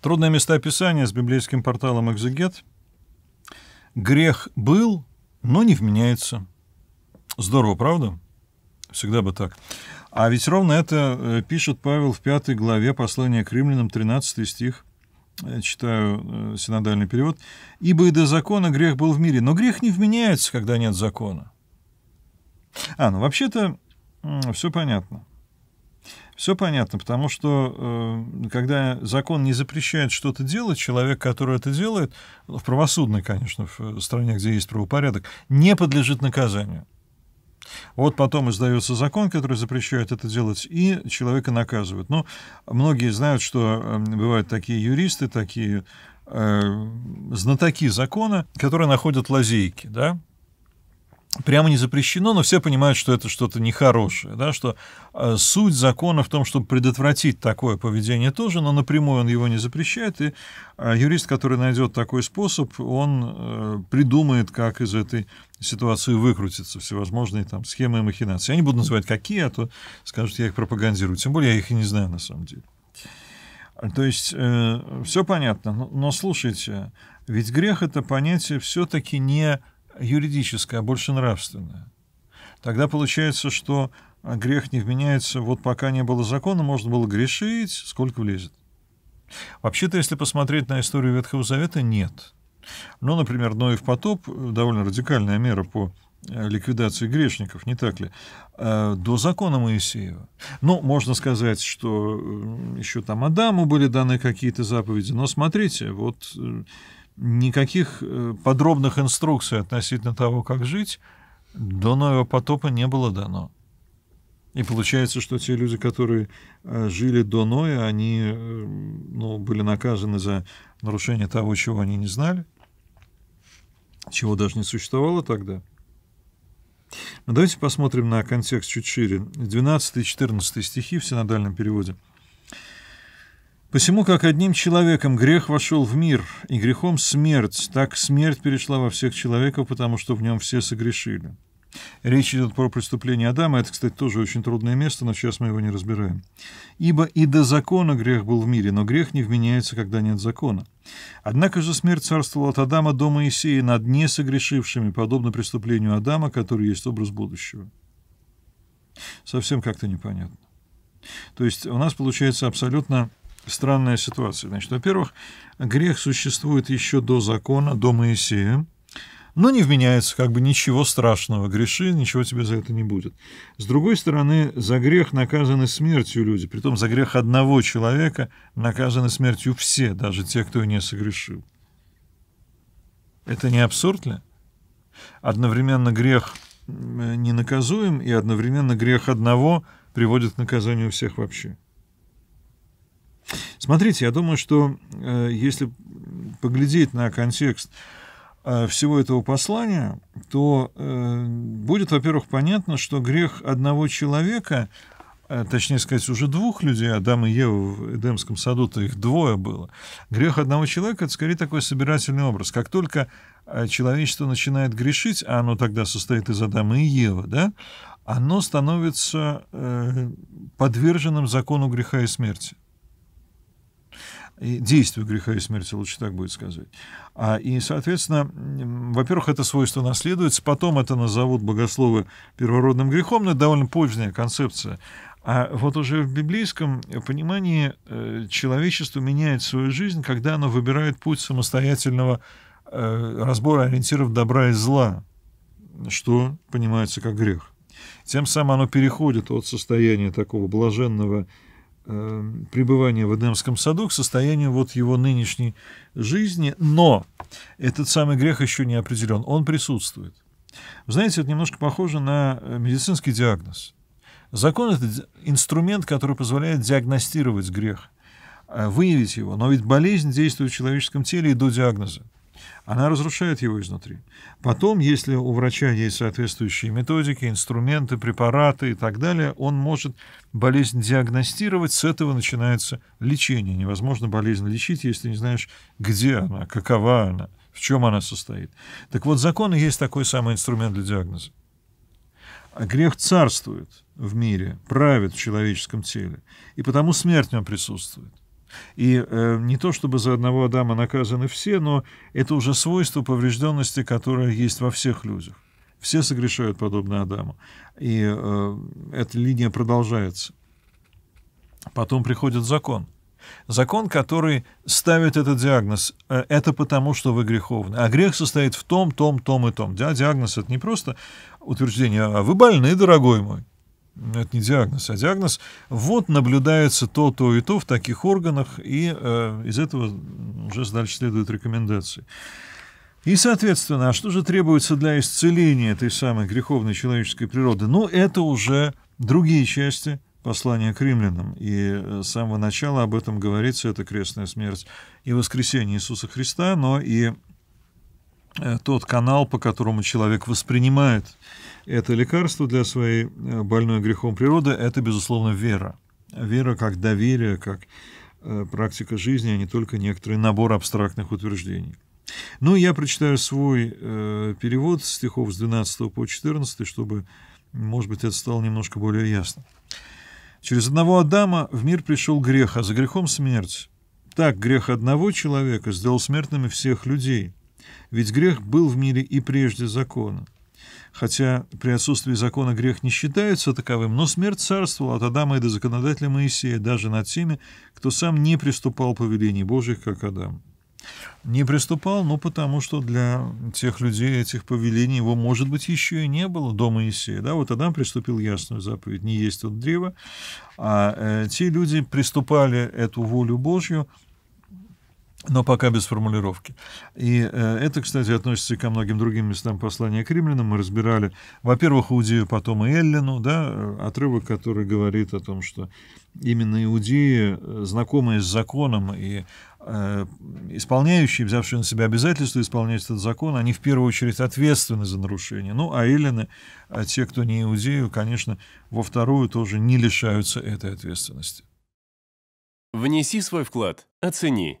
Трудное места Писания с библейским порталом «Экзегет». Грех был, но не вменяется. Здорово, правда? Всегда бы так. А ведь ровно это э, пишет Павел в пятой главе послания к римлянам, 13 стих. Я э, читаю э, синодальный перевод. «Ибо и до закона грех был в мире, но грех не вменяется, когда нет закона». А, ну вообще-то все понятно. Все понятно, потому что э, когда закон не запрещает что-то делать, человек, который это делает, ну, в правосудной, конечно, в э, стране, где есть правопорядок, не подлежит наказанию. Вот потом издается закон, который запрещает это делать, и человека наказывают. Но ну, многие знают, что эм, бывают такие юристы, такие э, знатоки закона, которые находят лазейки, да, прямо не запрещено, но все понимают, что это что-то нехорошее, да, что э, суть закона в том, чтобы предотвратить такое поведение тоже, но напрямую он его не запрещает, и э, юрист, который найдет такой способ, он э, придумает, как из этой ситуации выкрутиться, всевозможные там схемы и махинации. Я не буду называть какие, а то скажут, я их пропагандирую, тем более я их и не знаю на самом деле. То есть э, все понятно, но, но слушайте, ведь грех это понятие все-таки не юридическое, а больше нравственное. Тогда получается, что а, грех не вменяется, вот пока не было закона, можно было грешить, сколько влезет. Вообще-то, если посмотреть на историю Ветхого Завета, нет. Но, ну, например, Ноев потоп, э, довольно радикальная мера по э, ликвидации грешников, не так ли, э, до закона Моисеева. Ну, можно сказать, что еще там Адаму были даны какие-то заповеди, но смотрите, вот никаких э, подробных инструкций относительно того, как жить, до Нового потопа не было дано. И получается, что те люди, которые э, жили до Ноя, они э, ну, были наказаны за нарушение того, чего они не знали, чего даже не существовало тогда. Но давайте посмотрим на контекст чуть шире. 12 и 14 стихи в синодальном переводе – Посему, как одним человеком грех вошел в мир, и грехом смерть, так смерть перешла во всех человеков, потому что в нем все согрешили. Речь идет про преступление Адама, это, кстати, тоже очень трудное место, но сейчас мы его не разбираем. «Ибо и до закона грех был в мире, но грех не вменяется, когда нет закона. Однако же смерть царствовала от Адама до Моисея над несогрешившими, подобно преступлению Адама, который есть образ будущего». Совсем как-то непонятно. То есть у нас получается абсолютно странная ситуация. Значит, во-первых, грех существует еще до закона, до Моисея, но не вменяется, как бы ничего страшного, греши, ничего тебе за это не будет. С другой стороны, за грех наказаны смертью люди, притом за грех одного человека наказаны смертью все, даже те, кто не согрешил. Это не абсурд ли? Одновременно грех э, ненаказуем, и одновременно грех одного приводит к наказанию всех вообще. Смотрите, я думаю, что э, если поглядеть на контекст э, всего этого послания, то э, будет, во-первых, понятно, что грех одного человека, точнее сказать, уже двух людей, Адам и Ева в Эдемском саду-то их двое было, грех одного человека — это скорее такой собирательный образ. Как только человечество начинает грешить, а оно тогда состоит из Адама и Евы, да, оно становится подверженным закону греха и смерти действию греха и смерти, лучше так будет сказать. А, и, соответственно, во-первых, это свойство наследуется, потом это назовут богословы первородным грехом, но это довольно поздняя концепция. А вот уже в библейском понимании э, человечество меняет свою жизнь, когда оно выбирает путь самостоятельного э, разбора ориентиров добра и зла, что понимается как грех. Тем самым оно переходит от состояния такого блаженного Э, пребывания в Эдемском саду к состоянию вот его нынешней жизни, но этот самый грех еще не определен, он присутствует. Вы знаете, это немножко похоже на э, медицинский диагноз. Закон — это инструмент, который позволяет диагностировать грех, э, выявить его, но ведь болезнь действует в человеческом теле и до диагноза она разрушает его изнутри. Потом, если у врача есть соответствующие методики, инструменты, препараты и так далее, он может болезнь диагностировать, с этого начинается лечение. Невозможно болезнь лечить, если не знаешь, где она, какова она, в чем она состоит. Так вот, закон есть такой самый инструмент для диагноза. А грех царствует в мире, правит в человеческом теле, и потому смерть в нем присутствует. И э, не то чтобы за одного Адама наказаны все, но это уже свойство поврежденности, которое есть во всех людях. Все согрешают подобно Адаму. И э, эта линия продолжается. Потом приходит закон. Закон, который ставит этот диагноз, э, это потому, что вы греховны. А грех состоит в том, том, том и том. Диагноз — это не просто утверждение, а вы больны, дорогой мой это не диагноз, а диагноз, вот наблюдается то, то и то в таких органах, и э, из этого уже дальше следуют рекомендации. И, соответственно, а что же требуется для исцеления этой самой греховной человеческой природы? Ну, это уже другие части послания к римлянам. И э, с самого начала об этом говорится, это крестная смерть и воскресение Иисуса Христа, но и Э, тот канал, по которому человек воспринимает это лекарство для своей э, больной грехом природы, это, безусловно, вера. Вера как доверие, как э, практика жизни, а не только некоторый набор абстрактных утверждений. Ну, я прочитаю свой э, перевод стихов с 12 по 14, чтобы, может быть, это стало немножко более ясно. Через одного Адама в мир пришел грех, а за грехом смерть. Так грех одного человека сделал смертными всех людей – ведь грех был в мире и прежде закона. Хотя при отсутствии закона грех не считается таковым, но смерть царствовала от Адама и до законодателя Моисея, даже над теми, кто сам не приступал повелений Божьих, как Адам. Не приступал, но потому что для тех людей этих повелений его, может быть, еще и не было до Моисея. Да? Вот Адам приступил ясную заповедь «не есть от древа», а э, те люди приступали эту волю Божью – но пока без формулировки. И э, это, кстати, относится и ко многим другим местам послания к римлянам. Мы разбирали, во-первых, Иудею, потом и Эллину, да, э, отрывок, который говорит о том, что именно иудеи, э, знакомые с законом и э, исполняющие, взявшие на себя обязательство исполнять этот закон, они в первую очередь ответственны за нарушение. Ну, а эллины, а те, кто не иудею, конечно, во вторую тоже не лишаются этой ответственности. Внеси свой вклад, оцени